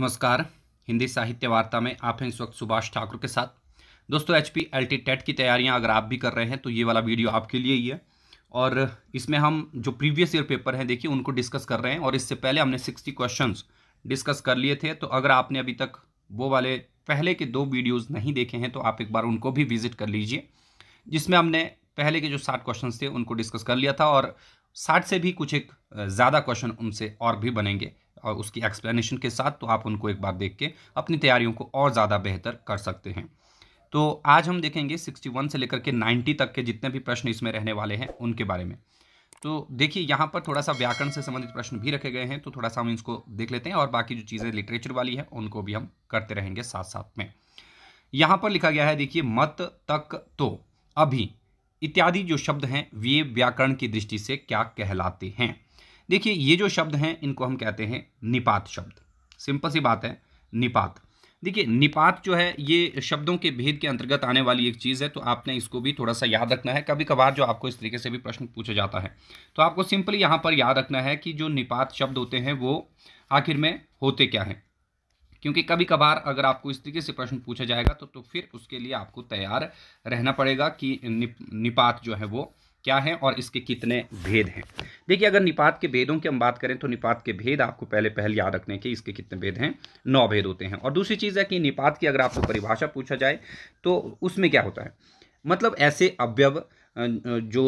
नमस्कार हिंदी साहित्य वार्ता में आप हैं इस वक्त सुभाष ठाकुर के साथ दोस्तों H P L T TET की तैयारियां अगर आप भी कर रहे हैं तो ये वाला वीडियो आपके लिए ही है और इसमें हम जो प्रीवियस ईयर पेपर हैं देखिए उनको डिस्कस कर रहे हैं और इससे पहले हमने सिक्सटी क्वेश्चन डिस्कस कर लिए थे तो अगर आपने अभी तक वो वाले पहले के दो वीडियोज़ नहीं देखे हैं तो आप एक बार उनको भी विजिट कर लीजिए जिसमें हमने पहले के जो साठ क्वेश्चन थे उनको डिस्कस कर लिया था और साठ से भी कुछ एक ज़्यादा क्वेश्चन उनसे और भी बनेंगे और उसकी एक्सप्लेनेशन के साथ तो आप उनको एक बार देख के अपनी तैयारियों को और ज़्यादा बेहतर कर सकते हैं तो आज हम देखेंगे 61 से लेकर के 90 तक के जितने भी प्रश्न इसमें रहने वाले हैं उनके बारे में तो देखिए यहाँ पर थोड़ा सा व्याकरण से संबंधित प्रश्न भी रखे गए हैं तो थोड़ा सा हम इसको देख लेते हैं और बाकी जो चीज़ें लिटरेचर वाली हैं उनको भी हम करते रहेंगे साथ साथ में यहाँ पर लिखा गया है देखिए मत तक तो अभी इत्यादि जो शब्द हैं वे व्याकरण की दृष्टि से क्या कहलाते हैं देखिए ये जो शब्द हैं इनको हम कहते हैं निपात शब्द सिंपल सी बात है निपात देखिए निपात जो है ये शब्दों के भेद के अंतर्गत आने वाली एक चीज़ है तो आपने इसको भी थोड़ा सा याद रखना है कभी कभार जो आपको इस तरीके से भी प्रश्न पूछा जाता है तो आपको सिंपली यहाँ पर याद रखना है कि जो निपात शब्द होते हैं वो आखिर में होते क्या हैं क्योंकि कभी कभार अगर आपको इस तरीके से प्रश्न पूछा जाएगा तो तो फिर उसके लिए आपको तैयार रहना पड़ेगा कि निप, निपात जो है वो क्या हैं और इसके कितने भेद हैं देखिए अगर निपात के भेदों की हम बात करें तो निपात के भेद आपको पहले पहल याद रखने के इसके कितने भेद हैं नौ भेद होते हैं और दूसरी चीज़ है कि निपात की अगर आपको परिभाषा पूछा जाए तो उसमें क्या होता है मतलब ऐसे अवयव जो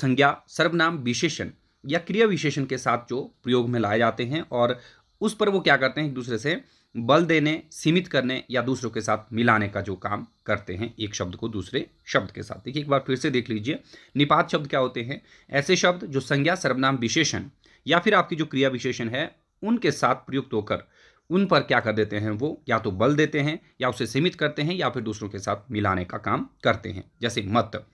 संज्ञा सर्वनाम विशेषण या क्रिया विशेषण के साथ जो प्रयोग में लाए जाते हैं और उस पर वो क्या करते हैं एक दूसरे से बल देने सीमित करने या दूसरों के साथ मिलाने का जो काम करते हैं एक शब्द को दूसरे शब्द के साथ देखिए एक बार फिर से देख लीजिए निपात शब्द क्या होते हैं ऐसे शब्द जो संज्ञा सर्वनाम विशेषण या फिर आपकी जो क्रिया विशेषण है उनके साथ प्रयुक्त होकर उन पर क्या कर देते हैं वो या तो बल देते हैं या उसे सीमित करते हैं या फिर दूसरों के साथ मिलाने का काम करते हैं जैसे मत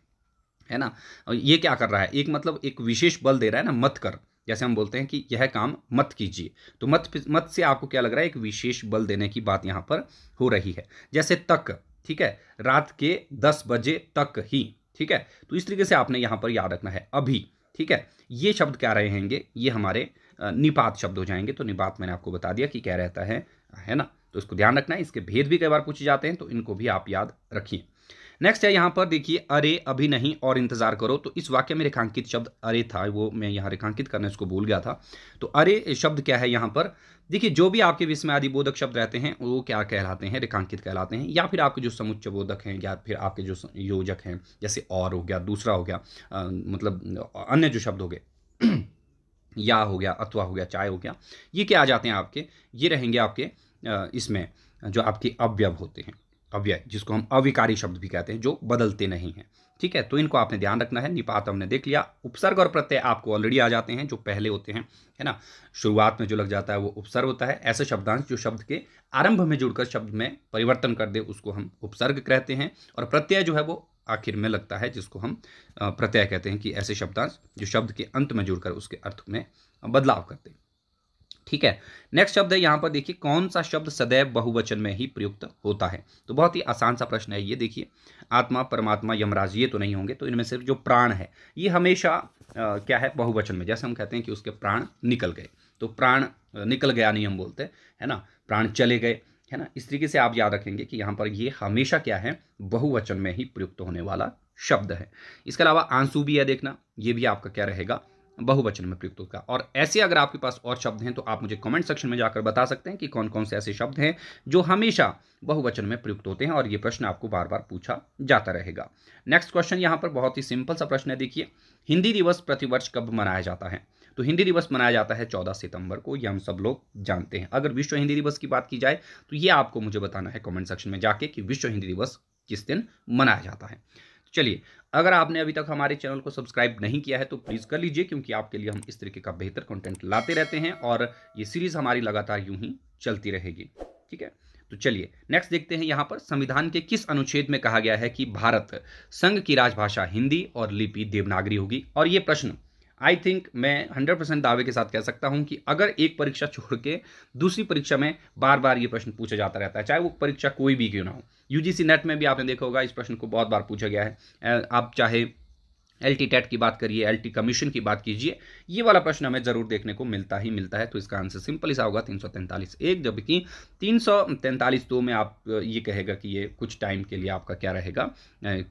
है ना ये क्या कर रहा है एक मतलब एक विशेष बल दे रहा है ना मत कर जैसे हम बोलते हैं कि यह काम मत कीजिए तो मत मत से आपको क्या लग रहा है एक विशेष बल देने की बात यहाँ पर हो रही है जैसे तक ठीक है रात के दस बजे तक ही ठीक है तो इस तरीके से आपने यहाँ पर याद रखना है अभी ठीक है ये शब्द क्या रहेंगे ये हमारे निपात शब्द हो जाएंगे तो निपात मैंने आपको बता दिया कि क्या रहता है है ना तो इसको ध्यान रखना है इसके भेद भी कई बार पूछे जाते हैं तो इनको भी आप याद रखिए नेक्स्ट है यहाँ पर देखिए अरे अभी नहीं और इंतजार करो तो इस वाक्य में रेखांकित शब्द अरे था वो मैं यहाँ रेखांकित करने इसको भूल गया था तो अरे शब्द क्या है यहाँ पर देखिए जो भी आपके विषय में आदिबोधक शब्द रहते हैं वो क्या कहलाते हैं रेखांकित कहलाते हैं या फिर आपके जो समुच्च बोधक हैं या फिर आपके जो योजक हैं जैसे और हो गया दूसरा हो गया आ, मतलब अन्य जो शब्द हो गए या हो गया अथवा हो गया चाय हो गया ये क्या आ जाते हैं आपके ये रहेंगे आपके इसमें जो आपके अवयव होते हैं अव्यय जिसको हम अविकारी शब्द भी कहते हैं जो बदलते नहीं हैं ठीक है तो इनको आपने ध्यान रखना है निपात हमने देख लिया उपसर्ग और प्रत्यय आपको ऑलरेडी आ जाते हैं जो पहले होते हैं है ना शुरुआत में जो लग जाता है वो उपसर्ग होता है ऐसे शब्दांश जो शब्द के आरंभ में जुड़कर शब्द में परिवर्तन कर दे उसको हम उपसर्ग कहते हैं और प्रत्यय जो है वो आखिर में लगता है जिसको हम प्रत्यय कहते हैं कि ऐसे शब्दांश जो शब्द के अंत में जुड़कर उसके अर्थ में बदलाव करते हैं ठीक है नेक्स्ट शब्द है यहाँ पर देखिए कौन सा शब्द सदैव बहुवचन में ही प्रयुक्त होता है तो बहुत ही आसान सा प्रश्न है ये देखिए आत्मा परमात्मा यमराज ये तो नहीं होंगे तो इनमें से जो प्राण है ये हमेशा आ, क्या है बहुवचन में जैसे हम कहते हैं कि उसके प्राण निकल गए तो प्राण निकल गया नहीं हम बोलते है ना प्राण चले गए है ना इस तरीके से आप याद रखेंगे कि यहाँ पर ये हमेशा क्या है बहुवचन में ही प्रयुक्त होने वाला शब्द है इसके अलावा आंसू भी है देखना ये भी आपका क्या रहेगा बहुवचन में प्रयुक्त होगा और ऐसे अगर आपके पास और शब्द हैं तो आप मुझे कमेंट सेक्शन में जाकर बता सकते हैं कि कौन कौन से ऐसे शब्द हैं जो हमेशा बहुवचन में प्रयुक्त होते हैं और ये प्रश्न आपको बार बार पूछा जाता रहेगा नेक्स्ट क्वेश्चन यहाँ पर बहुत ही सिंपल सा प्रश्न है देखिए हिंदी दिवस प्रतिवर्ष कब मनाया जाता है तो हिंदी दिवस मनाया जाता है चौदह सितंबर को यह हम सब लोग जानते हैं अगर विश्व हिंदी दिवस की बात की जाए तो ये आपको मुझे बताना है कॉमेंट सेक्शन में जाके कि विश्व हिंदी दिवस किस दिन मनाया जाता है चलिए अगर आपने अभी तक हमारे चैनल को सब्सक्राइब नहीं किया है तो प्लीज़ कर लीजिए क्योंकि आपके लिए हम इस तरीके का बेहतर कंटेंट लाते रहते हैं और ये सीरीज़ हमारी लगातार यूं ही चलती रहेगी ठीक है तो चलिए नेक्स्ट देखते हैं यहाँ पर संविधान के किस अनुच्छेद में कहा गया है कि भारत संघ की राजभाषा हिंदी और लिपि देवनागरी होगी और ये प्रश्न आई थिंक मैं हंड्रेड परसेंट दावे के साथ कह सकता हूं कि अगर एक परीक्षा छोड़ के दूसरी परीक्षा में बार बार ये प्रश्न पूछा जाता रहता है चाहे वो परीक्षा कोई भी क्यों ना हो यूजीसी नेट में भी आपने देखा होगा इस प्रश्न को बहुत बार पूछा गया है आप चाहे एल टी टेट की बात करिए एल टी कमीशन की बात कीजिए ये वाला प्रश्न हमें जरूर देखने को मिलता ही मिलता है तो इसका आंसर सिंपल सा होगा तीन सौ तैंतालीस एक जबकि तीन सौ तैंतालीस दो में आप ये कहेगा कि ये कुछ टाइम के लिए आपका क्या रहेगा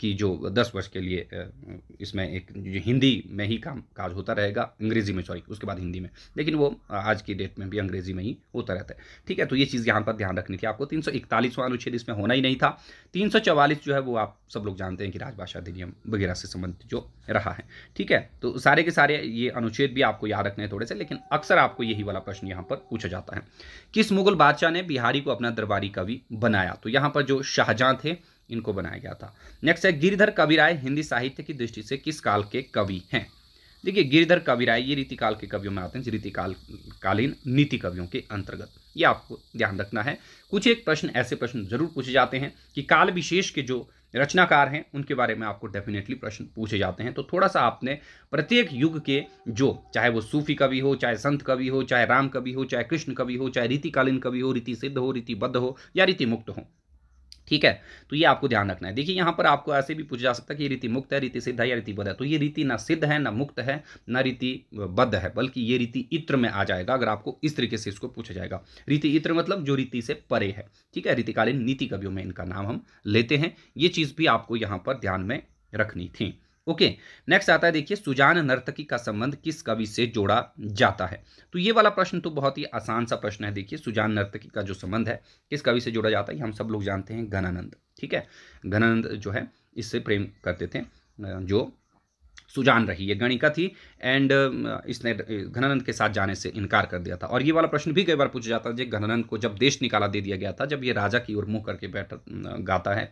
कि जो दस वर्ष के लिए इसमें एक हिंदी में ही काम काज होता रहेगा अंग्रेजी में सॉरी उसके बाद हिंदी में लेकिन वो आज की डेट में भी अंग्रेजी में ही होता रहता है ठीक है तो ये चीज़ यहाँ पर ध्यान रखनी थी आपको तीन सौ इकतालीसवां अनुच्छेद इसमें होना ही नहीं था तीन सौ चवालीस जो है वो आप सब लोग जानते हैं कि राजभाषा अधिनियम वगैरह से संबंधित जो रहा है ठीक है तो सारे के सारे ये अनुच्छेद भी आपको याद रखने हैं थोड़े से लेकिन अक्सर आपको यही वाला प्रश्न यहाँ पर पूछा जाता है किस मुगल बादशाह ने बिहारी को अपना दरबारी कवि बनाया तो यहाँ पर जो शाहजहां थे इनको बनाया गया था नेक्स्ट है गिरधर कविराय हिंदी साहित्य की दृष्टि से किस काल के कवि हैं देखिए गिरधर कविराय ये रीतिकाल के कवियों में आते हैं रीतिकाल कालीन नीति कवियों के अंतर्गत ये आपको ध्यान रखना है कुछ एक प्रश्न ऐसे प्रश्न जरूर पूछे जाते हैं कि काल विशेष के जो रचनाकार हैं उनके बारे में आपको डेफिनेटली प्रश्न पूछे जाते हैं तो थोड़ा सा आपने प्रत्येक युग के जो चाहे वो सूफी कवि हो चाहे संत कवि हो चाहे राम कवि हो चाहे कृष्ण कवि हो चाहे रीतिकालीन कवि हो रीति सिद्ध हो रीतिबद्ध हो या रीति मुक्त हो ठीक है तो ये आपको ध्यान रखना है देखिए यहाँ पर आपको ऐसे भी पूछा जा सकता है कि रीति मुक्त है रीति सिद्ध है या रीतिबद्ध है तो ये रीति ना सिद्ध है ना मुक्त है ना रीतिबद्ध है बल्कि ये रीति इत्र में आ जाएगा अगर आपको इस तरीके से इसको पूछा जाएगा रीति इत्र मतलब जो रीति से परे है ठीक है रीतिकालीन नीति कवियों में इनका नाम हम लेते हैं ये चीज़ भी आपको यहाँ पर ध्यान में रखनी थी ओके नेक्स्ट आता है देखिए सुजान नर्तकी का संबंध किस कवि से जोड़ा जाता है तो ये वाला प्रश्न तो बहुत ही आसान सा प्रश्न है देखिए सुजान नर्तकी का जो संबंध है किस कवि से जोड़ा जाता है हम सब लोग जानते हैं घनानंद ठीक है घनानंद जो है इससे प्रेम करते थे जो सुजान रही ये गणिका थी एंड इसने घनानंद के साथ जाने से इनकार कर दिया था और ये वाला प्रश्न भी कई बार पूछा जाता है घनानंद को जब देश निकाला दे दिया गया था जब ये राजा की ओर मुंह करके बैठ गाता है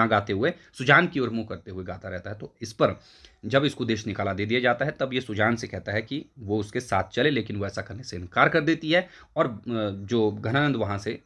ना गाते हुए सुजान की ओर मुंह करते हुए गाता रहता है तो इस पर जब इसको देश निकाला दे दिया जाता है तब ये सुजान से कहता है कि वो उसके साथ चले लेकिन वो ऐसा करने से इनकार कर देती है और जो घनानंद वहाँ से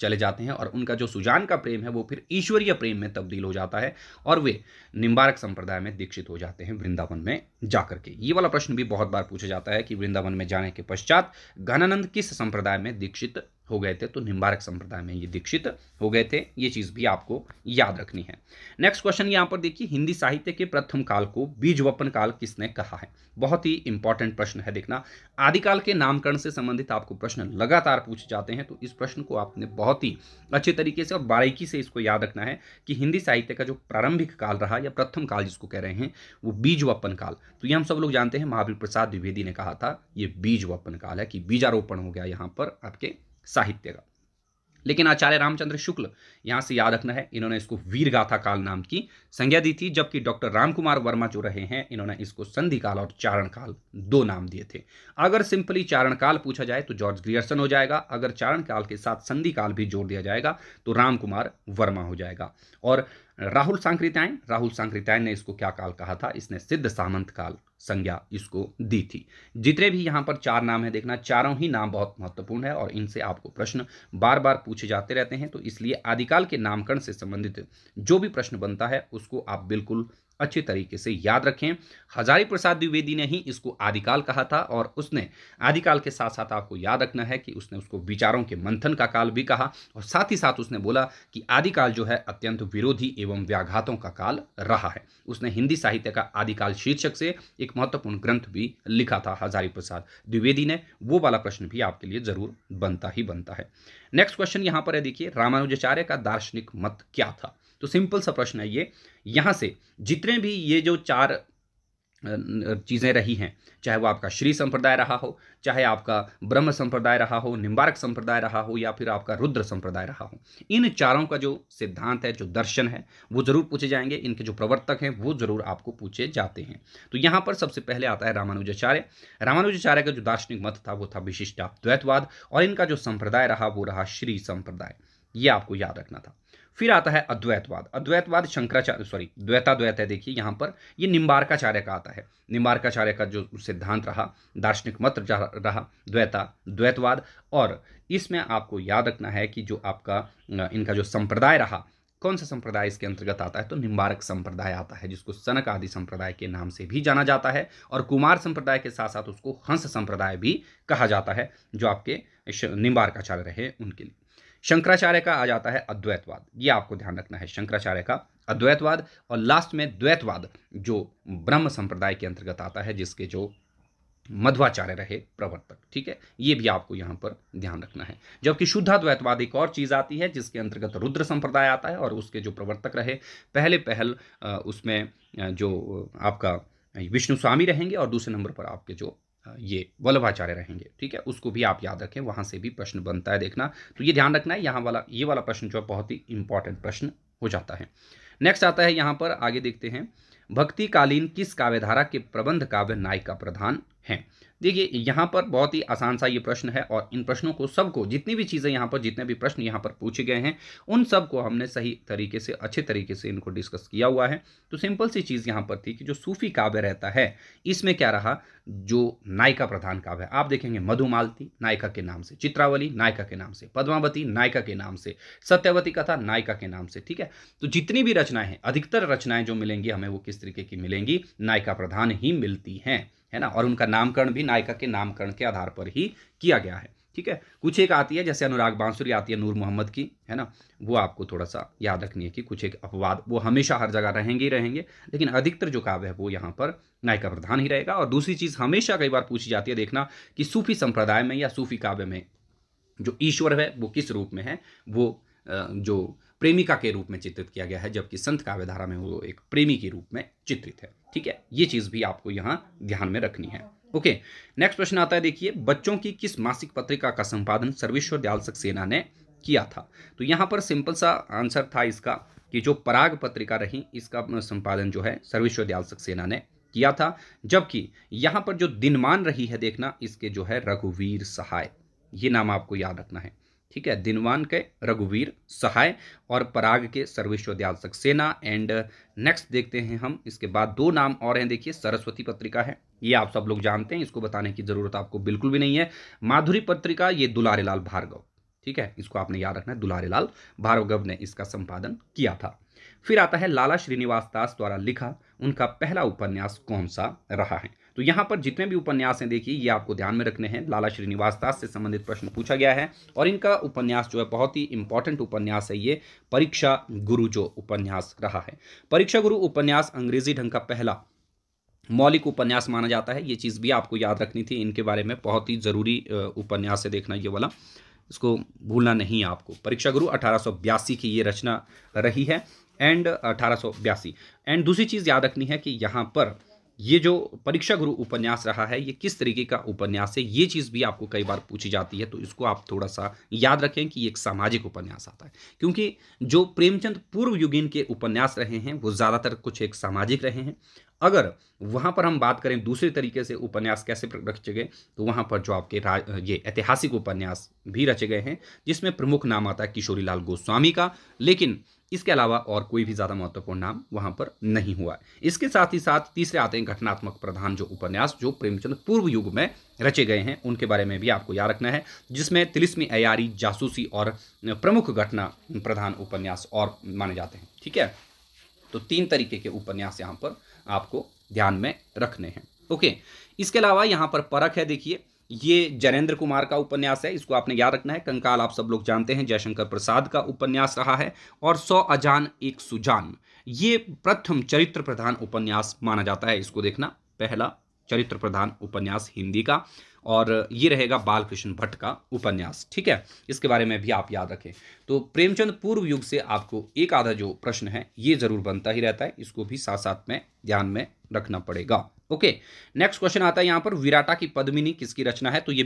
चले जाते हैं और उनका जो सुजान का प्रेम है वो फिर ईश्वरीय प्रेम में तब्दील हो जाता है और वे निम्बारक संप्रदाय में दीक्षित हो जाते हैं वृंदावन में जाकर के ये वाला प्रश्न भी बहुत बार पूछा जाता है कि वृंदावन में जाने के पश्चात घनानंद किस संप्रदाय में दीक्षित हो गए थे तो निम्बारक संप्रदाय में ये दीक्षित हो गए थे ये चीज़ भी आपको याद रखनी है नेक्स्ट क्वेश्चन यहाँ पर देखिए हिंदी साहित्य के प्रथम काल को बीजवपन काल किसने कहा है बहुत ही इंपॉर्टेंट प्रश्न है देखना आदिकाल के नामकरण से संबंधित आपको प्रश्न लगातार पूछे जाते हैं तो इस प्रश्न को आपने बहुत ही अच्छे तरीके से और बारीकी से इसको याद रखना है कि हिंदी साहित्य का जो प्रारंभिक काल रहा या प्रथम काल जिसको कह रहे हैं वो बीजवपन काल तो ये हम सब लोग जानते हैं महावीर प्रसाद द्विवेदी ने कहा था ये बीज वपन काल है कि बीजारोपण हो गया यहाँ पर आपके साहित्य का लेकिन आचार्य रामचंद्र शुक्ल यहाँ से याद रखना है इन्होंने इसको वीर गाथा काल नाम की संज्ञा दी थी जबकि डॉक्टर रामकुमार वर्मा जो रहे हैं इन्होंने इसको संधि काल और चारण काल दो नाम दिए थे अगर सिंपली चारण काल पूछा जाए तो जॉर्ज ग्रियर्सन हो जाएगा अगर चारण काल के साथ संधि काल भी जोड़ दिया जाएगा तो रामकुमार वर्मा हो जाएगा और राहुल सांकृत्यायन राहुल सांकृत्यायन ने इसको क्या काल कहा था इसने सिद्ध सामंत काल संज्ञा इसको दी थी जितने भी यहाँ पर चार नाम है देखना चारों ही नाम बहुत महत्वपूर्ण है और इनसे आपको प्रश्न बार बार पूछे जाते रहते हैं तो इसलिए आदिकाल के नामकरण से संबंधित जो भी प्रश्न बनता है उसको आप बिल्कुल अच्छे तरीके से याद रखें हजारी प्रसाद द्विवेदी ने ही इसको आदिकाल कहा था और उसने आदिकाल के साथ साथ आपको याद रखना है कि उसने उसको विचारों के मंथन का काल भी कहा और साथ ही साथ उसने बोला कि आदिकाल जो है अत्यंत विरोधी एवं व्याघातों का काल रहा है उसने हिंदी साहित्य का आदिकाल शीर्षक से एक महत्वपूर्ण ग्रंथ भी लिखा था हजारी प्रसाद द्विवेदी ने वो वाला प्रश्न भी आपके लिए जरूर बनता ही बनता है नेक्स्ट क्वेश्चन यहाँ पर है देखिए रामानुजाचार्य का दार्शनिक मत क्या था तो सिंपल सा प्रश्न है ये यहाँ से जितने भी ये जो चार चीज़ें रही हैं चाहे वो आपका श्री संप्रदाय रहा हो चाहे आपका ब्रह्म संप्रदाय रहा हो निम्बारक संप्रदाय रहा हो या फिर आपका रुद्र संप्रदाय रहा हो इन चारों का जो सिद्धांत है जो दर्शन है वो ज़रूर पूछे जाएंगे इनके जो प्रवर्तक हैं वो ज़रूर आपको पूछे जाते हैं तो यहाँ पर सबसे पहले आता है रामानुजाचार्य रामानुजाचार्य का जो दार्शनिक मत था वो था विशिष्टाद्वैतवाद और इनका जो संप्रदाय रहा वो रहा श्री संप्रदाय ये आपको याद रखना था फिर आता है अद्वैतवाद अद्वैतवाद शंकराचार्य सॉरी द्वैताद्वैत है देखिए यहाँ पर ये निम्बारकाचार्य का आता है निम्बारकाचार्य का जो सिद्धांत रहा दार्शनिक मत रहा द्वैता द्वैतवाद और इसमें आपको याद रखना है कि जो आपका इनका जो संप्रदाय रहा कौन सा संप्रदाय इसके अंतर्गत आता है तो निम्बारक संप्रदाय आता है जिसको सनक आदि संप्रदाय के नाम से भी जाना जाता है और कुमार संप्रदाय के साथ साथ उसको हंस संप्रदाय भी कहा जाता है जो आपके निम्बारकाचार्य रहे उनके लिए शंकराचार्य का आ जाता है अद्वैतवाद ये आपको ध्यान रखना है शंकराचार्य का अद्वैतवाद और लास्ट में द्वैतवाद जो ब्रह्म संप्रदाय के अंतर्गत आता है जिसके जो मध्वाचार्य रहे प्रवर्तक ठीक है ये भी आपको यहाँ पर ध्यान रखना है जबकि शुद्धाद्वैतवाद एक और चीज़ आती है जिसके अंतर्गत रुद्र संप्रदाय आता है और उसके जो प्रवर्तक रहे पहले पहल उसमें जो आपका विष्णु स्वामी रहेंगे और दूसरे नंबर पर आपके जो ये वल्लभाचार्य रहेंगे ठीक है उसको भी आप याद रखें वहाँ से भी प्रश्न बनता है देखना तो ये ध्यान रखना है यहाँ वाला ये वाला प्रश्न जो है बहुत ही इंपॉर्टेंट प्रश्न हो जाता है नेक्स्ट आता है यहाँ पर आगे देखते हैं भक्तिकालीन किस काव्यधारा के प्रबंध काव्य नायिका प्रधान हैं देखिए यहाँ पर बहुत ही आसान सा ये प्रश्न है और इन प्रश्नों को सबको जितनी भी चीज़ें यहाँ पर जितने भी प्रश्न यहाँ पर पूछे गए हैं उन सब को हमने सही तरीके से अच्छे तरीके से इनको डिस्कस किया हुआ है तो सिंपल सी चीज़ यहाँ पर थी कि जो सूफी काव्य रहता है इसमें क्या रहा जो नायिका प्रधान काव्य है आप देखेंगे मधुमालती नायिका के नाम से चित्रावली नायिका के नाम से पद्मावती नायिका के नाम से सत्यवती कथा नायिका के नाम से ठीक है तो जितनी भी रचनाएं हैं अधिकतर रचनाएं जो मिलेंगी हमें वो किस तरीके की मिलेंगी नायिका प्रधान ही मिलती हैं है ना और उनका नामकरण भी नायिका के नामकरण के आधार पर ही किया गया है ठीक है कुछ एक आती है जैसे अनुराग बांसुरी आती है नूर मोहम्मद की है ना वो आपको थोड़ा सा याद रखनी है कि कुछ एक अपवाद वो हमेशा हर जगह रहेंगे ही रहेंगे लेकिन अधिकतर जो काव्य है वो यहाँ पर नायिका प्रधान ही रहेगा और दूसरी चीज़ हमेशा कई बार पूछी जाती है देखना कि सूफी संप्रदाय में या सूफी काव्य में जो ईश्वर है वो किस रूप में है वो जो प्रेमिका के रूप में चित्रित किया गया है जबकि संत काव्यधारा में वो एक प्रेमी के रूप में चित्रित है ठीक है ये चीज़ भी आपको यहाँ ध्यान में रखनी है ओके नेक्स्ट प्रश्न आता है देखिए बच्चों की किस मासिक पत्रिका का संपादन सर्वेश्वर दयाल सक्सेना ने किया था तो यहाँ पर सिंपल सा आंसर था इसका कि जो पराग पत्रिका रही इसका संपादन जो है सर्वेश्वर दयाल सक्सेना ने किया था जबकि यहाँ पर जो दिनमान रही है देखना इसके जो है रघुवीर सहाय ये नाम आपको याद रखना है ठीक है दिनवान के रघुवीर सहाय और पराग के सर्वेश्वर सक्सेना एंड नेक्स्ट देखते हैं हम इसके बाद दो नाम और हैं देखिए सरस्वती पत्रिका है ये आप सब लोग जानते हैं इसको बताने की जरूरत आपको बिल्कुल भी नहीं है माधुरी पत्रिका ये दुलारीलाल लाल भार्गव ठीक है इसको आपने याद रखना है दुलारी लाल भार्गव ने इसका संपादन किया था फिर आता है लाला श्रीनिवास दास द्वारा लिखा उनका पहला उपन्यास कौन सा रहा है तो यहाँ पर जितने भी उपन्यास हैं देखिए ये आपको ध्यान में रखने हैं लाला श्रीनिवास दास से संबंधित प्रश्न पूछा गया है और इनका उपन्यास जो है बहुत ही इंपॉर्टेंट उपन्यास है ये परीक्षा गुरु जो उपन्यास रहा है परीक्षा गुरु उपन्यास अंग्रेजी ढंग का पहला मौलिक उपन्यास माना जाता है ये चीज़ भी आपको याद रखनी थी इनके बारे में बहुत ही ज़रूरी उपन्यास है देखना ये वाला इसको भूलना नहीं है आपको परीक्षा गुरु अठारह की ये रचना रही है एंड अठारह एंड दूसरी चीज़ याद रखनी है कि यहाँ पर ये जो परीक्षा गुरु उपन्यास रहा है ये किस तरीके का उपन्यास है ये चीज़ भी आपको कई बार पूछी जाती है तो इसको आप थोड़ा सा याद रखें कि एक सामाजिक उपन्यास आता है क्योंकि जो प्रेमचंद पूर्व युगीन के उपन्यास रहे हैं वो ज़्यादातर कुछ एक सामाजिक रहे हैं अगर वहाँ पर हम बात करें दूसरे तरीके से उपन्यास कैसे रचे गए तो वहाँ पर जो आपके ये ऐतिहासिक उपन्यास भी रचे गए हैं जिसमें प्रमुख नाम आता है किशोरीलाल गोस्वामी का लेकिन इसके अलावा और कोई भी ज़्यादा महत्वपूर्ण नाम वहां पर नहीं हुआ इसके साथ ही साथ तीसरे आते हैं घटनात्मक प्रधान जो उपन्यास जो प्रेमचंद पूर्व युग में रचे गए हैं उनके बारे में भी आपको याद रखना है जिसमें तिलिस्मी अयारी जासूसी और प्रमुख घटना प्रधान उपन्यास और माने जाते हैं ठीक है तो तीन तरीके के उपन्यास यहाँ पर आपको ध्यान में रखने हैं ओके इसके अलावा यहाँ पर परख है देखिए ये जनेन्द्र कुमार का उपन्यास है इसको आपने याद रखना है कंकाल आप सब लोग जानते हैं जयशंकर प्रसाद का उपन्यास रहा है और सौ अजान एक सुजान ये प्रथम चरित्र प्रधान उपन्यास माना जाता है इसको देखना पहला चरित्र प्रधान उपन्यास हिंदी का और ये रहेगा बालकृष्ण भट्ट का उपन्यास ठीक है इसके बारे में भी आप याद रखें तो प्रेमचंद पूर्व युग से आपको एक आधा जो प्रश्न है ये जरूर बनता ही रहता है इसको भी साथ साथ में ध्यान में रखना पड़ेगा ओके नेक्स्ट क्वेश्चन आता है यहाँ पर विराटा की पद्मिनी किसकी रचना है तो ये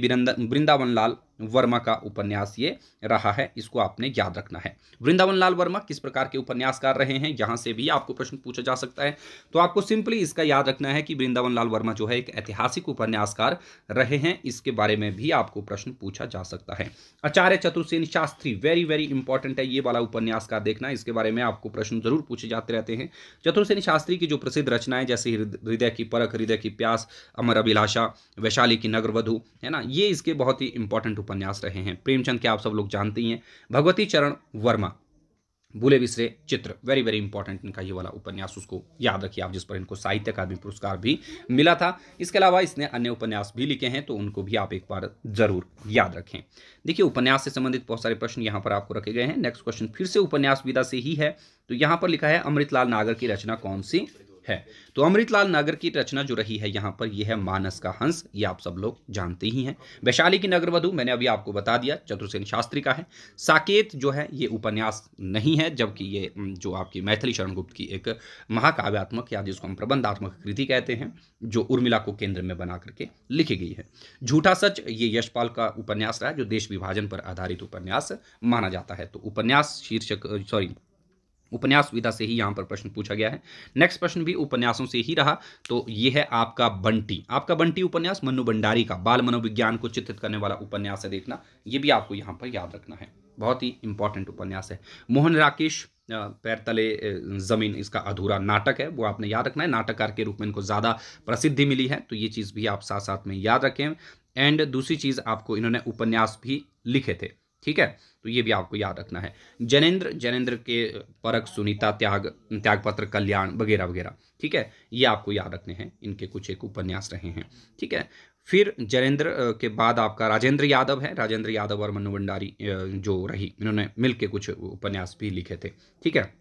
वृंदावन लाल वर्मा का उपन्यास ये रहा है इसको आपने याद रखना है वृंदावन लाल वर्मा किस प्रकार के उपन्यासकार रहे हैं यहाँ से भी आपको प्रश्न पूछा जा सकता है तो आपको सिंपली इसका याद रखना है कि वृंदावन लाल वर्मा जो है एक ऐतिहासिक उपन्यासकार रहे हैं इसके बारे में भी आपको प्रश्न पूछा जा सकता है Acharya Chatursen Shastri very very important है ये वाला उपन्यासकार देखना इसके बारे में आपको प्रश्न जरूर पूछे जाते रहते हैं चतुर्सेन शास्त्री की जो प्रसिद्ध रचनाएं जैसे हृदय की परख हृदय की प्यास अमर अभिलाषा वैशाली की नगर वधु है ना ये इसके बहुत ही इंपॉर्टेंट उपन्यास रहे हैं प्रेमचंद के आप सब लोग जानते ही हैं भगवती चरण वर्मा बुले बिसरे चित्र वेरी वेरी इंपॉर्टेंट इनका ये वाला उपन्यास उसको याद रखिए आप जिस पर इनको साहित्य अकादमी पुरस्कार भी मिला था इसके अलावा इसने अन्य उपन्यास भी लिखे हैं तो उनको भी आप एक बार जरूर याद रखें देखिए उपन्यास से संबंधित बहुत सारे प्रश्न यहाँ पर आपको रखे गए हैं नेक्स्ट क्वेश्चन फिर से उपन्यास विधा से ही है तो यहाँ पर लिखा है अमृतलाल नागर की रचना कौन सी है तो अमृतलाल नगर की रचना जो रही है यहाँ पर यह है मानस का हंस ये आप सब लोग जानते ही हैं वैशाली की नगर वधु मैंने अभी आपको बता दिया चतुर्सेन शास्त्री का है साकेत जो है ये उपन्यास नहीं है जबकि ये जो आपकी मैथिली शरणगुप्त की एक महाकाव्यात्मक या जिसको हम प्रबंधात्मक कृति कहते हैं जो उर्मिला को केंद्र में बना करके लिखी गई है झूठा सच ये यशपाल का उपन्यास रहा जो देश विभाजन पर आधारित उपन्यास माना जाता है तो उपन्यास शीर्षक सॉरी उपन्यास विधा से ही यहाँ पर प्रश्न पूछा गया है नेक्स्ट प्रश्न भी उपन्यासों से ही रहा तो ये है आपका बंटी आपका बंटी उपन्यास मनु भंडारी का बाल मनोविज्ञान को चित्रित करने वाला उपन्यास है देखना ये भी आपको यहाँ पर याद रखना है बहुत ही इंपॉर्टेंट उपन्यास है मोहन राकेश पैर तले ज़मीन इसका अधूरा नाटक है वो आपने याद रखना है नाटककार के रूप में इनको ज़्यादा प्रसिद्धि मिली है तो ये चीज़ भी आप साथ साथ में याद रखें एंड दूसरी चीज़ आपको इन्होंने उपन्यास भी लिखे थे ठीक है तो ये भी आपको याद रखना है जनेन्द्र जनेन्द्र के परक सुनीता त्याग त्यागपत्र कल्याण वगैरह वगैरह ठीक है ये आपको याद रखने हैं इनके कुछ एक उपन्यास रहे हैं ठीक है फिर जनेन्द्र के बाद आपका राजेंद्र यादव है राजेंद्र यादव और मनु भंडारी जो रही इन्होंने मिलके कुछ उपन्यास भी लिखे थे ठीक है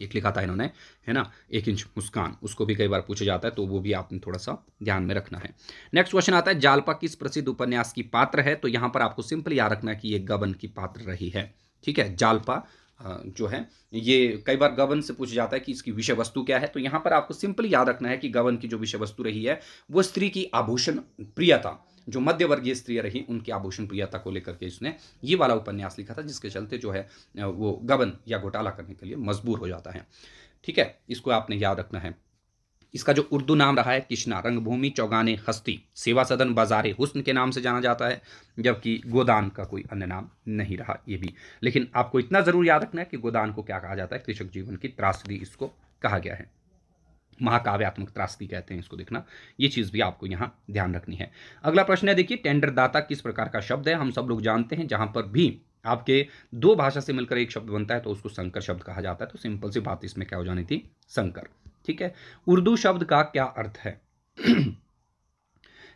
एक लिखा था इन्होंने है ना एक इंच मुस्कान उसको भी कई बार पूछा जाता है तो वो भी आपने थोड़ा सा ध्यान में रखना है नेक्स्ट क्वेश्चन आता है जालपा किस प्रसिद्ध उपन्यास की पात्र है तो यहाँ पर आपको सिंपल याद रखना है कि ये गबन की पात्र रही है ठीक है जालपा जो है ये कई बार गबन से पूछा जाता है कि इसकी विषय वस्तु क्या है तो यहाँ पर आपको सिंपल याद रखना है कि गबन की जो विषय वस्तु रही है वो स्त्री की आभूषण प्रियता जो मध्य वर्गीय स्त्री रही उनकी आभूषण प्रियता को लेकर के इसने ये वाला उपन्यास लिखा था जिसके चलते जो है वो गबन या घोटाला करने के लिए मजबूर हो जाता है ठीक है इसको आपने याद रखना है इसका जो उर्दू नाम रहा है किश्ना रंगभूमि चौगाने हस्ती सेवा सदन बाजारे हुस्न के नाम से जाना जाता है जबकि गोदान का कोई अन्य नाम नहीं रहा ये भी लेकिन आपको इतना ज़रूर याद रखना है कि गोदान को क्या कहा जाता है कृषक जीवन की त्रासदी इसको कहा गया है महाकाव्यात्मक त्रासदी कहते हैं इसको देखना ये चीज़ भी आपको यहाँ ध्यान रखनी है अगला प्रश्न है देखिए टेंडरदाता किस प्रकार का शब्द है हम सब लोग जानते हैं जहां पर भी आपके दो भाषा से मिलकर एक शब्द बनता है तो उसको संकर शब्द कहा जाता है तो सिंपल सी बात इसमें क्या हो जानी थी संकर ठीक है उर्दू शब्द का क्या अर्थ है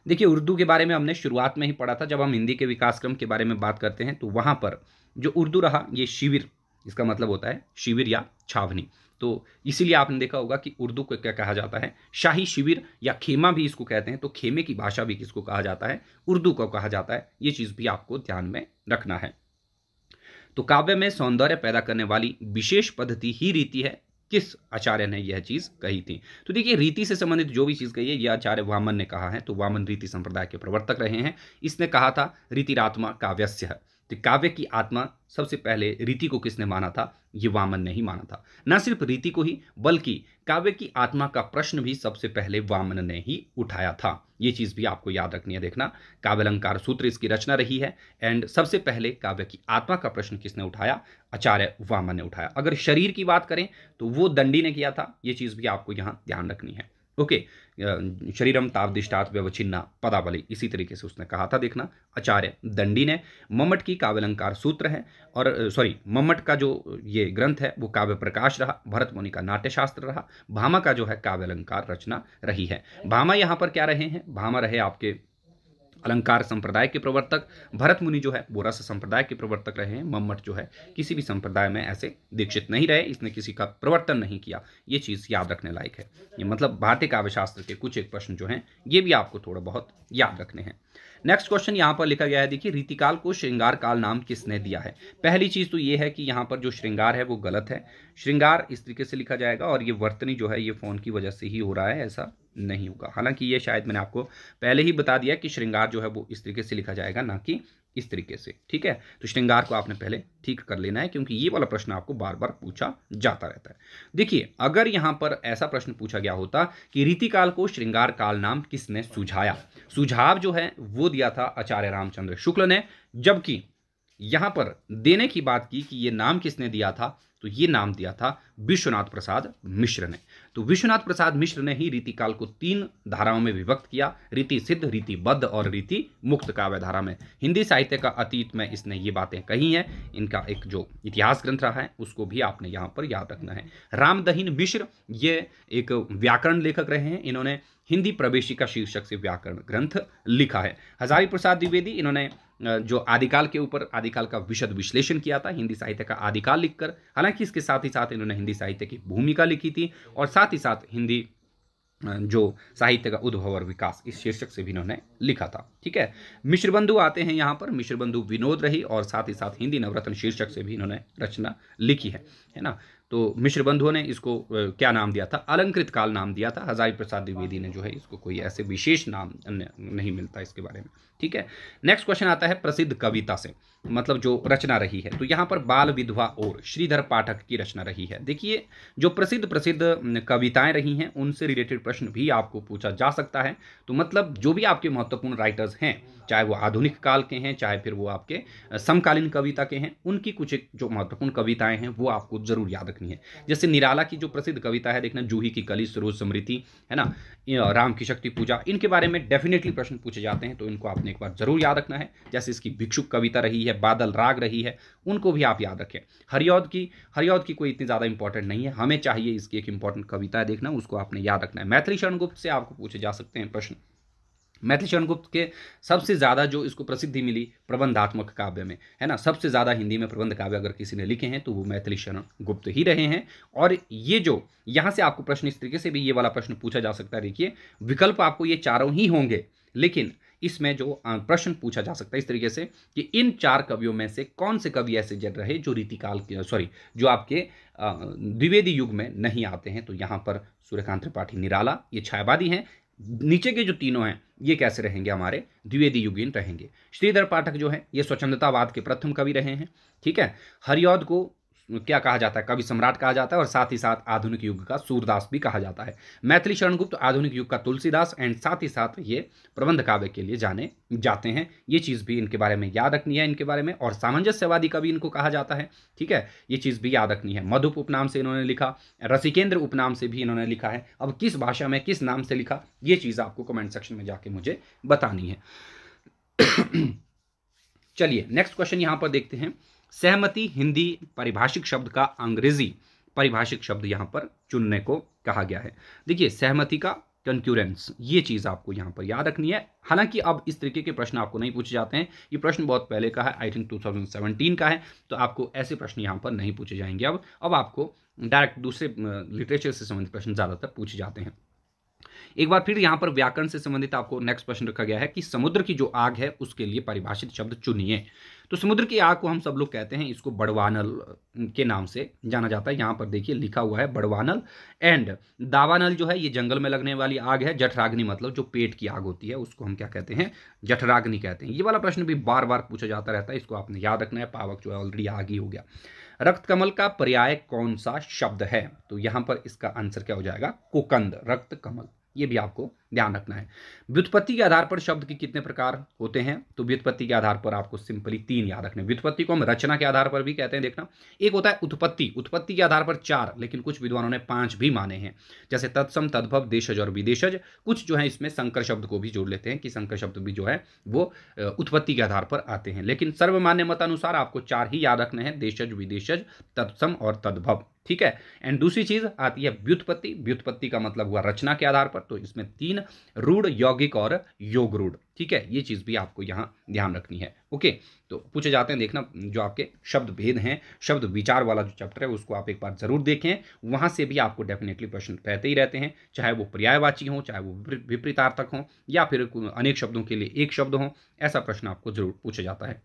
देखिए उर्दू के बारे में हमने शुरुआत में ही पढ़ा था जब हम हिंदी के विकासक्रम के बारे में बात करते हैं तो वहां पर जो उर्दू रहा ये शिविर इसका मतलब होता है शिविर या छावनी तो इसीलिए आपने देखा होगा कि उर्दू को क्या कहा जाता है शाही शिविर या खेमा भी इसको कहते हैं तो खेमे की भाषा भी किसको कहा जाता है उर्दू को कहा जाता है ये चीज़ भी आपको ध्यान में रखना है तो काव्य में सौंदर्य पैदा करने वाली विशेष पद्धति ही रीति है किस आचार्य ने यह चीज़ कही थी तो देखिए रीति से संबंधित जो भी चीज़ कही है यह आचार्य वामन ने कहा है तो वामन रीति संप्रदाय के प्रवर्तक रहे हैं इसने कहा था रीतिरात्मा काव्यस्य तो काव्य की आत्मा सबसे पहले रीति को किसने माना था ये वामन ने ही माना था न सिर्फ रीति को ही बल्कि काव्य की आत्मा का प्रश्न भी सबसे पहले वामन ने ही उठाया था ये चीज़ भी आपको याद रखनी है देखना काव्य अलंकार सूत्र इसकी रचना रही है एंड सबसे पहले काव्य की आत्मा का प्रश्न किसने उठाया आचार्य वामन ने उठाया अगर शरीर की बात करें तो वो दंडी ने किया था ये चीज़ भी आपको यहाँ ध्यान रखनी है ओके शरीरम तापदिष्टात व्यवचिन्ना पदावली इसी तरीके से उसने कहा था देखना आचार्य दंडी ने मम्मट की काव्यलंकार सूत्र है और सॉरी मम्मट का जो ये ग्रंथ है वो काव्य प्रकाश रहा भरत मुनि का नाट्यशास्त्र रहा भामा का जो है काव्यलंकार रचना रही है भामा यहाँ पर क्या रहे हैं भामा रहे आपके अलंकार संप्रदाय के प्रवर्तक भरत मुनि जो है वो रस संप्रदाय के प्रवर्तक रहे हैं मम्मट जो है किसी भी संप्रदाय में ऐसे दीक्षित नहीं रहे इसने किसी का प्रवर्तन नहीं किया ये चीज़ याद रखने लायक है ये मतलब भारतीय काव्यशास्त्र के कुछ एक प्रश्न जो हैं ये भी आपको थोड़ा बहुत याद रखने हैं नेक्स्ट क्वेश्चन यहाँ पर लिखा गया है देखिए रीतिकाल को श्रृंगार काल नाम किसने दिया है पहली चीज़ तो ये है कि यहाँ पर जो श्रृंगार है वो गलत है श्रृंगार इस तरीके से लिखा जाएगा और ये वर्तनी जो है ये फ़ोन की वजह से ही हो रहा है ऐसा नहीं होगा हालांकि ये शायद मैंने आपको पहले ही बता दिया कि श्रृंगार जो है वो इस तरीके से लिखा जाएगा ना कि इस तरीके से ठीक है तो श्रृंगार को आपने पहले ठीक कर लेना है क्योंकि ये वाला प्रश्न आपको बार बार पूछा जाता रहता है देखिए अगर यहां पर ऐसा प्रश्न पूछा गया होता कि रीतिकाल को श्रृंगार काल नाम किसने सुझाया सुझाव जो है वो दिया था आचार्य रामचंद्र शुक्ल ने जबकि यहां पर देने की बात की कि यह नाम किसने दिया था तो ये नाम दिया था विश्वनाथ प्रसाद मिश्र ने तो विश्वनाथ प्रसाद मिश्र ने ही रीतिकाल को तीन धाराओं में विभक्त किया रीति सिद्ध रीतिबद्ध और रीति मुक्त काव्य धारा में हिंदी साहित्य का अतीत में इसने ये बातें कही हैं इनका एक जो इतिहास ग्रंथ रहा है उसको भी आपने यहाँ पर याद रखना है रामदहीन मिश्र ये एक व्याकरण लेखक रहे हैं इन्होंने हिंदी प्रवेशिका शीर्षक से व्याकरण ग्रंथ लिखा है हजारी प्रसाद द्विवेदी इन्होंने जो आदिकाल के ऊपर आदिकाल का विशद विश्लेषण किया था हिंदी साहित्य का आदिकाल लिखकर हालांकि इसके साथ ही साथ इन्होंने हिंदी साहित्य की भूमिका लिखी थी और साथ ही साथ हिंदी जो साहित्य का उद्भव और विकास इस शीर्षक से भी इन्होंने लिखा था ठीक है मिश्र बंधु आते हैं यहाँ पर मिश्र बंधु विनोद रही और साथ ही साथ हिंदी नवरत्न शीर्षक से भी इन्होंने रचना लिखी है है ना तो मिश्र बंधुओं ने इसको क्या नाम दिया था अलंकृत काल नाम दिया था हजारी प्रसाद द्विवेदी ने जो है इसको कोई ऐसे विशेष नाम नहीं मिलता इसके बारे में ठीक है नेक्स्ट क्वेश्चन आता है प्रसिद्ध कविता से मतलब जो रचना रही है तो यहाँ पर बाल विधवा और श्रीधर पाठक की रचना रही है देखिए जो प्रसिद्ध प्रसिद्ध कविताएं रही हैं उनसे रिलेटेड प्रश्न भी आपको पूछा जा सकता है तो मतलब जो भी आपके महत्वपूर्ण राइटर्स हैं चाहे वो आधुनिक काल के हैं चाहे फिर वो आपके समकालीन कविता के हैं उनकी कुछ एक जो महत्वपूर्ण कविताएं हैं वो आपको जरूर याद रखनी है जैसे निराला की जो प्रसिद्ध कविता है देखना जूही की कली सरोज समृति है ना राम की शक्ति पूजा इनके बारे में डेफिनेटली प्रश्न पूछे जाते हैं तो इनको आप आपने एक बार जरूर याद रखना है जैसे इसकी भिक्षुक कविता रही है बादल राग रही है उनको भी आप याद रखें हरियोद की हरियोद की कोई इतनी ज़्यादा इंपॉर्टेंट नहीं है हमें चाहिए इसकी एक इंपॉर्टेंट कविता है देखना उसको आपने याद रखना है मैथिली शरण गुप्त से आपको पूछे जा सकते हैं प्रश्न मैथिली शरण गुप्त के सबसे ज़्यादा जो इसको प्रसिद्धि मिली प्रबंधात्मक काव्य में है ना सबसे ज़्यादा हिंदी में प्रबंध काव्य अगर किसी ने लिखे हैं तो वो मैथिली शरण गुप्त ही रहे हैं और ये जो यहाँ से आपको प्रश्न इस तरीके से भी ये वाला प्रश्न पूछा जा सकता है देखिए विकल्प आपको ये चारों ही होंगे लेकिन इसमें जो प्रश्न पूछा जा सकता है इस तरीके से कि इन चार कवियों में से कौन से कवि ऐसे जन रहे जो रीतिकाल के सॉरी जो आपके द्विवेदी युग में नहीं आते हैं तो यहाँ पर सूर्यकांत त्रिपाठी निराला ये छायावादी हैं नीचे के जो तीनों हैं ये कैसे रहेंगे हमारे द्विवेदी युगीन रहेंगे श्रीधर पाठक जो है ये स्वच्छंदतावाद के प्रथम कवि रहे हैं ठीक है हरियोद को क्या कहा जाता है कवि सम्राट कहा जाता है और साथ ही साथ आधुनिक युग का सूरदास भी कहा जाता है मैथिली शरणगुप्त आधुनिक युग का तुलसीदास एंड साथ ही साथ ये प्रबंध काव्य के लिए जाने जाते हैं ये चीज़ भी इनके बारे में याद रखनी है इनके बारे में और सामंजस्यवादी कवि इनको कहा जाता है ठीक है ये चीज़ भी याद रखनी है मधुप उपनाम से इन्होंने लिखा रसिकेंद्र उपनाम से भी इन्होंने लिखा है अब किस भाषा में किस नाम से लिखा ये चीज़ आपको कमेंट सेक्शन में जाके मुझे बतानी है चलिए नेक्स्ट क्वेश्चन यहाँ पर देखते हैं सहमति हिंदी परिभाषिक शब्द का अंग्रेजी परिभाषिक शब्द यहाँ पर चुनने को कहा गया है देखिए सहमति का कंक्यूरेंस ये चीज़ आपको यहाँ पर याद रखनी है हालांकि अब इस तरीके के प्रश्न आपको नहीं पूछे जाते हैं ये प्रश्न बहुत पहले का है आई थिंक 2017 का है तो आपको ऐसे प्रश्न यहाँ पर नहीं पूछे जाएंगे अब अब आपको डायरेक्ट दूसरे लिटरेचर से संबंधित प्रश्न ज़्यादातर पूछे जाते हैं एक बार फिर यहां पर व्याकरण से संबंधित आपको नेक्स्ट प्रश्न रखा गया है कि समुद्र की जो आग है उसके लिए परिभाषित शब्द चुनिए तो समुद्र की आग को हम सब लोग कहते हैं इसको बड़वानल के नाम से जाना जाता है यहां पर देखिए लिखा हुआ है बड़वानल एंड दावानल जो है ये जंगल में लगने वाली आग है जठराग्नि मतलब जो पेट की आग होती है उसको हम क्या कहते हैं जठराग्नि कहते हैं ये वाला प्रश्न भी बार बार पूछा जाता रहता है इसको आपने याद रखना है पावक जो है ऑलरेडी आग ही हो गया रक्त कमल का पर्याय कौन सा शब्द है तो यहां पर इसका आंसर क्या हो जाएगा कुकंद रक्त कमल ये भी आपको ध्यान रखना है व्युत्पत्ति के आधार पर शब्द के कितने प्रकार होते हैं तो व्युत्पत्ति के आधार पर आपको सिंपली तीन याद रखने व्युत्पत्ति को हम रचना के आधार पर भी कहते हैं देखना एक होता है उत्पत्ति उत्पत्ति के आधार पर चार लेकिन कुछ विद्वानों ने पांच भी माने हैं जैसे तत्सम तद्भव देशज और विदेशज कुछ जो है इसमें संकर शब्द को भी जोड़ लेते हैं कि संकर शब्द भी जो है वो उत्पत्ति के आधार पर आते हैं लेकिन सर्वमान्य मतानुसार आपको चार ही याद रखने हैं देशज विदेशज तत्सम और तद्भव ठीक है एंड दूसरी चीज आती है व्युत्पत्ति व्युत्पत्ति का मतलब हुआ रचना के आधार पर तो इसमें तीन रूढ़ यौगिक और योग रूढ़ ठीक है ये चीज भी आपको यहाँ ध्यान रखनी है ओके तो पूछे जाते हैं देखना जो आपके शब्द भेद हैं शब्द विचार वाला जो चैप्टर है उसको आप एक बार जरूर देखें वहां से भी आपको डेफिनेटली प्रश्न रहते ही रहते हैं चाहे वो पर्यायवाची हो चाहे वो विपरीतार्थक हो या फिर अनेक शब्दों के लिए एक शब्द हो ऐसा प्रश्न आपको जरूर पूछा जाता है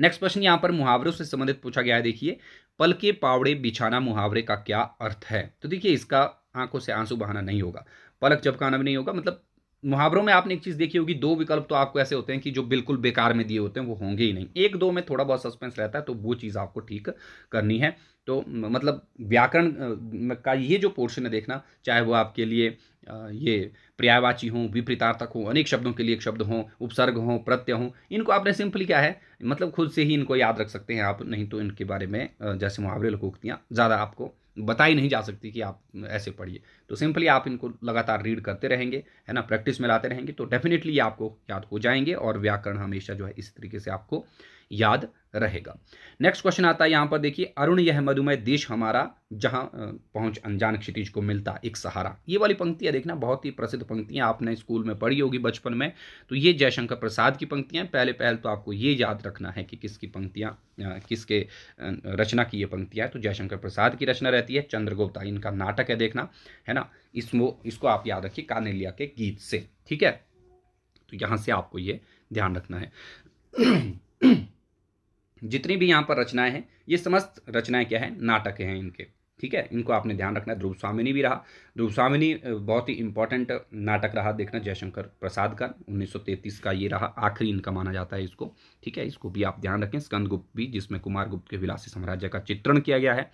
नेक्स्ट प्रश्न यहाँ पर मुहावरों से संबंधित पूछा गया है देखिए पल के पावड़े बिछाना मुहावरे का क्या अर्थ है तो देखिए इसका आंखों से आंसू बहाना नहीं होगा पलक झपकाना भी नहीं होगा मतलब मुहावरों में आपने एक चीज़ देखी होगी दो विकल्प तो आपको ऐसे होते हैं कि जो बिल्कुल बेकार में दिए होते हैं वो होंगे ही नहीं एक दो में थोड़ा बहुत सस्पेंस रहता है तो वो चीज़ आपको ठीक करनी है तो मतलब व्याकरण का ये जो पोर्शन है देखना चाहे वो आपके लिए ये पर्यायवाची हों विपरीतार्थक हों अनेक शब्दों के लिए एक शब्द हों उपसर्ग हों प्रत्यय हों इनको आपने सिंपली क्या है मतलब खुद से ही इनको याद रख सकते हैं आप नहीं तो इनके बारे में जैसे मुहावरे लोकोक्तियाँ ज़्यादा आपको बताई नहीं जा सकती कि आप ऐसे पढ़िए तो सिंपली आप इनको लगातार रीड करते रहेंगे है ना प्रैक्टिस में लाते रहेंगे तो डेफिनेटली ये आपको याद हो जाएंगे और व्याकरण हमेशा जो है इस तरीके से आपको याद रहेगा नेक्स्ट क्वेश्चन आता है यहाँ पर देखिए अरुण यह मधुमेह देश हमारा जहाँ पहुँच अनजान क्षितिज को मिलता एक सहारा ये वाली पंक्तियाँ देखना बहुत ही प्रसिद्ध पंक्तियाँ आपने स्कूल में पढ़ी होगी बचपन में तो ये जयशंकर प्रसाद की पंक्तियाँ पहले पहल तो आपको ये याद रखना है कि किसकी पंक्तियाँ किसके रचना की ये पंक्तियाँ तो जयशंकर प्रसाद की रचना रहती है चंद्रगुप्ता इनका नाटक है देखना है ना ना इसमो इसको आप याद रखिए कानेलिया के गीत से ठीक है तो यहां से आपको ये ध्यान रखना है जितनी भी यहां पर रचनाएं हैं ये समस्त रचनाएं क्या है नाटक हैं इनके ठीक है इनको आपने ध्यान रखना है ध्रुव स्वामिनी भी रहा ध्रुव स्वामिनी बहुत ही इंपॉर्टेंट नाटक रहा देखना जयशंकर प्रसाद का 1933 का ये रहा आखिरी इनका माना जाता है इसको ठीक है इसको भी आप ध्यान रखें स्कंद गुप्त भी जिसमें कुमार गुप्त के विलासी साम्राज्य का चित्रण किया गया है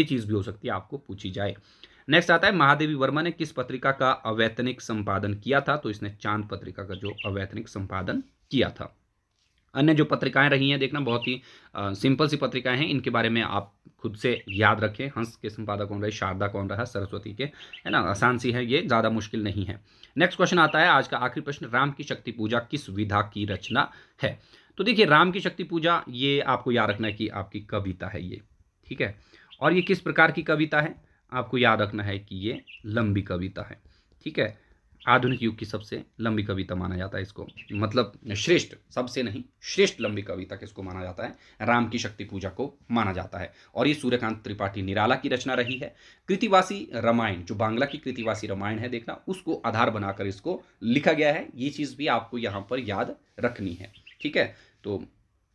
ये चीज़ भी हो सकती है आपको पूछी जाए नेक्स्ट आता है महादेवी वर्मा ने किस पत्रिका का अवैतनिक संपादन किया था तो इसने चांद पत्रिका का जो अवैतनिक संपादन किया था अन्य जो पत्रिकाएं रही हैं देखना बहुत ही आ, सिंपल सी पत्रिकाएं हैं इनके बारे में आप खुद से याद रखें हंस के संपादक कौन रहे शारदा कौन रहा सरस्वती के है ना आसान सी है ये ज़्यादा मुश्किल नहीं है नेक्स्ट क्वेश्चन आता है आज का आखिरी प्रश्न राम की शक्ति पूजा किस विधा की रचना है तो देखिए राम की शक्ति पूजा ये आपको याद रखना है कि आपकी कविता है ये ठीक है और ये किस प्रकार की कविता है आपको याद रखना है कि ये लंबी कविता है ठीक है आधुनिक युग की सबसे लंबी कविता माना जाता है इसको मतलब श्रेष्ठ सबसे नहीं श्रेष्ठ लंबी कविता किसको माना जाता है राम की शक्ति पूजा को माना जाता है और ये सूर्यकांत त्रिपाठी निराला की रचना रही है कृतिवासी रामायण जो बांग्ला की कृतिवासी रामायण है देखना उसको आधार बनाकर इसको लिखा गया है ये चीज़ भी आपको यहाँ पर याद रखनी है ठीक है तो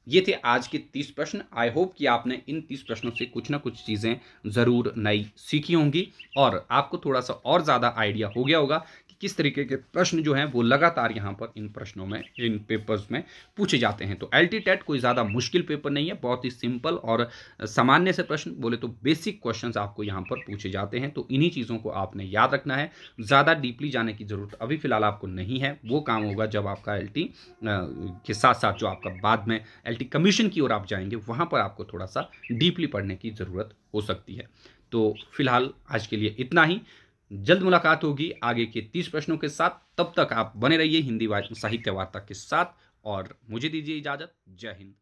ये थे आज के तीस प्रश्न आई होप कि आपने इन तीस प्रश्नों से कुछ ना कुछ चीज़ें ज़रूर नई सीखी होंगी और आपको थोड़ा सा और ज़्यादा आइडिया हो गया होगा किस तरीके के प्रश्न जो हैं वो लगातार यहाँ पर इन प्रश्नों में इन पेपर्स में पूछे जाते हैं तो एल कोई ज़्यादा मुश्किल पेपर नहीं है बहुत ही सिंपल और सामान्य से प्रश्न बोले तो बेसिक क्वेश्चन आपको यहाँ पर पूछे जाते हैं तो इन्हीं चीज़ों को आपने याद रखना है ज़्यादा डीपली जाने की ज़रूरत अभी फ़िलहाल आपको नहीं है वो काम होगा जब आपका एल के साथ साथ जो आपका बाद में एल कमीशन की ओर आप जाएंगे वहाँ पर आपको थोड़ा सा डीपली पढ़ने की ज़रूरत हो सकती है तो फिलहाल आज के लिए इतना ही जल्द मुलाकात होगी आगे के तीस प्रश्नों के साथ तब तक आप बने रहिए हिंदी साहित्य वार्ता के साथ और मुझे दीजिए इजाज़त जय हिंद